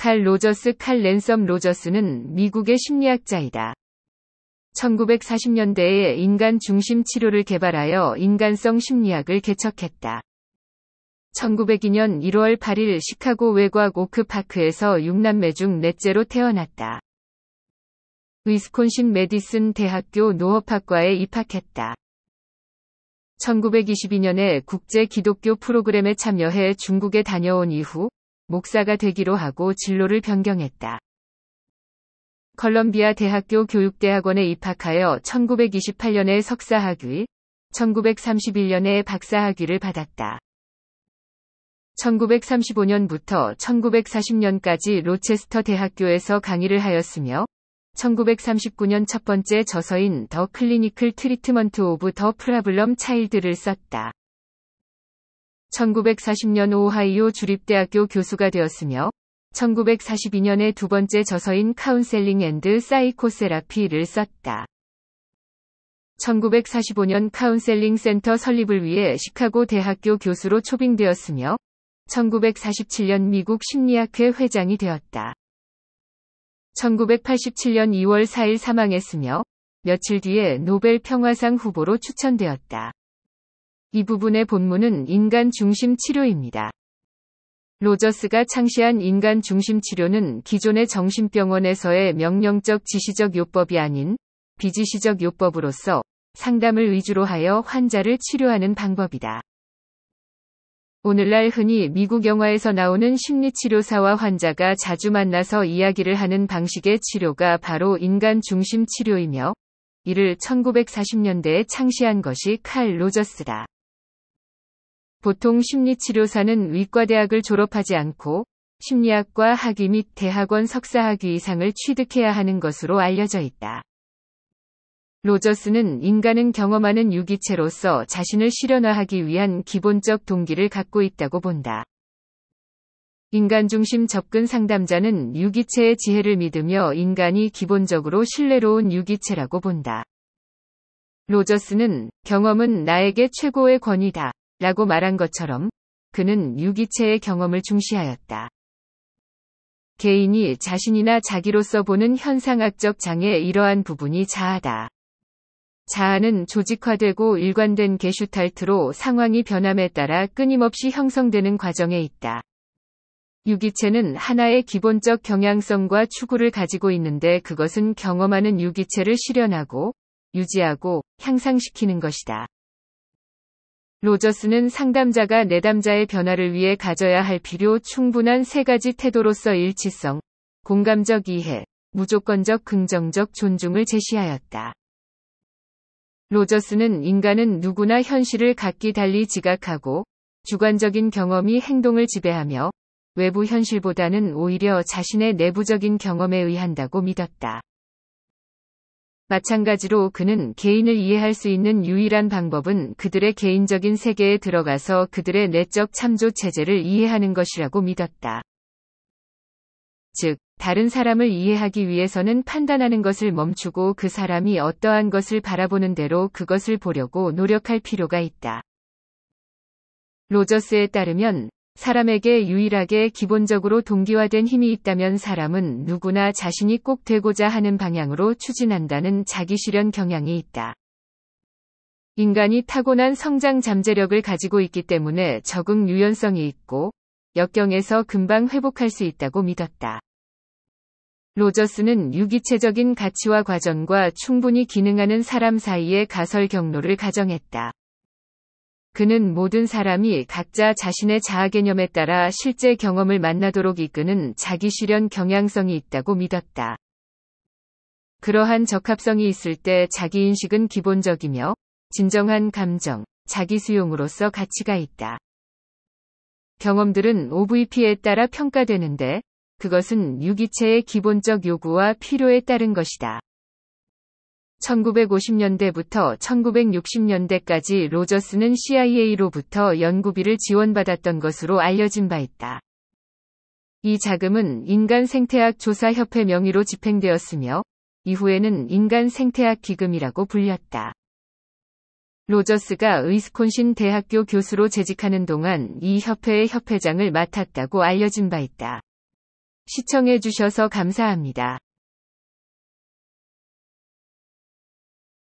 칼 로저스 칼 랜섬 로저스는 미국의 심리학자이다. 1940년대에 인간 중심 치료를 개발하여 인간성 심리학을 개척했다. 1902년 1월 8일 시카고 외곽 오크파크에서 6남매 중 넷째로 태어났다. 위스콘신 메디슨 대학교 노업학과에 입학했다. 1922년에 국제 기독교 프로그램에 참여해 중국에 다녀온 이후 목사가 되기로 하고 진로를 변경했다. 컬럼비아 대학교 교육대학원에 입학하여 1928년에 석사학위, 1931년에 박사학위를 받았다. 1935년부터 1940년까지 로체스터 대학교에서 강의를 하였으며 1939년 첫 번째 저서인 더 클리니클 트리트먼트 오브 더 프라블럼 차일드를 썼다. 1940년 오하이오 주립대학교 교수가 되었으며 1942년에 두 번째 저서인 카운셀링 앤드 사이코세라피를 썼다. 1945년 카운셀링 센터 설립을 위해 시카고 대학교 교수로 초빙되었으며 1947년 미국 심리학회 회장이 되었다. 1987년 2월 4일 사망했으며 며칠 뒤에 노벨 평화상 후보로 추천되었다. 이 부분의 본문은 인간 중심 치료입니다. 로저스가 창시한 인간 중심 치료는 기존의 정신병원에서의 명령적 지시적 요법이 아닌 비지시적 요법으로서 상담을 위주로 하여 환자를 치료하는 방법이다. 오늘날 흔히 미국 영화에서 나오는 심리치료사와 환자가 자주 만나서 이야기를 하는 방식의 치료가 바로 인간 중심 치료이며 이를 1940년대에 창시한 것이 칼 로저스다. 보통 심리치료사는 위과대학을 졸업하지 않고 심리학과 학위 및 대학원 석사학위 이상을 취득해야 하는 것으로 알려져 있다. 로저스는 인간은 경험하는 유기체로서 자신을 실현화하기 위한 기본적 동기를 갖고 있다고 본다. 인간중심 접근 상담자는 유기체의 지혜를 믿으며 인간이 기본적으로 신뢰로운 유기체라고 본다. 로저스는 경험은 나에게 최고의 권위다. 라고 말한 것처럼 그는 유기체의 경험을 중시하였다. 개인이 자신이나 자기로서 보는 현상학적 장애 이러한 부분이 자아다. 자아는 조직화되고 일관된 게슈탈트로 상황이 변함에 따라 끊임없이 형성되는 과정에 있다. 유기체는 하나의 기본적 경향성과 추구를 가지고 있는데 그것은 경험하는 유기체를 실현하고 유지하고 향상시키는 것이다. 로저스는 상담자가 내담자의 변화를 위해 가져야 할 필요 충분한 세 가지 태도로서 일치성, 공감적 이해, 무조건적 긍정적 존중을 제시하였다. 로저스는 인간은 누구나 현실을 각기 달리 지각하고 주관적인 경험이 행동을 지배하며 외부 현실보다는 오히려 자신의 내부적인 경험에 의한다고 믿었다. 마찬가지로 그는 개인을 이해할 수 있는 유일한 방법은 그들의 개인적인 세계에 들어가서 그들의 내적 참조 체제를 이해하는 것이라고 믿었다. 즉, 다른 사람을 이해하기 위해서는 판단하는 것을 멈추고 그 사람이 어떠한 것을 바라보는 대로 그것을 보려고 노력할 필요가 있다. 로저스에 따르면 사람에게 유일하게 기본적으로 동기화된 힘이 있다면 사람은 누구나 자신이 꼭 되고자 하는 방향으로 추진한다는 자기 실현 경향이 있다. 인간이 타고난 성장 잠재력을 가지고 있기 때문에 적응 유연성이 있고 역경에서 금방 회복할 수 있다고 믿었다. 로저스는 유기체적인 가치와 과정과 충분히 기능하는 사람 사이의 가설 경로를 가정했다. 그는 모든 사람이 각자 자신의 자아 개념에 따라 실제 경험을 만나도록 이끄는 자기 실현 경향성이 있다고 믿었다. 그러한 적합성이 있을 때 자기 인식은 기본적이며 진정한 감정, 자기 수용으로서 가치가 있다. 경험들은 OVP에 따라 평가되는데 그것은 유기체의 기본적 요구와 필요에 따른 것이다. 1950년대부터 1960년대까지 로저스는 CIA로부터 연구비를 지원받았던 것으로 알려진 바 있다. 이 자금은 인간 생태학 조사 협회 명의로 집행되었으며 이후에는 인간 생태학 기금이라고 불렸다. 로저스가 의스콘신 대학교 교수로 재직하는 동안 이 협회의 협회장을 맡았다고 알려진 바 있다. 시청해 주셔서 감사합니다.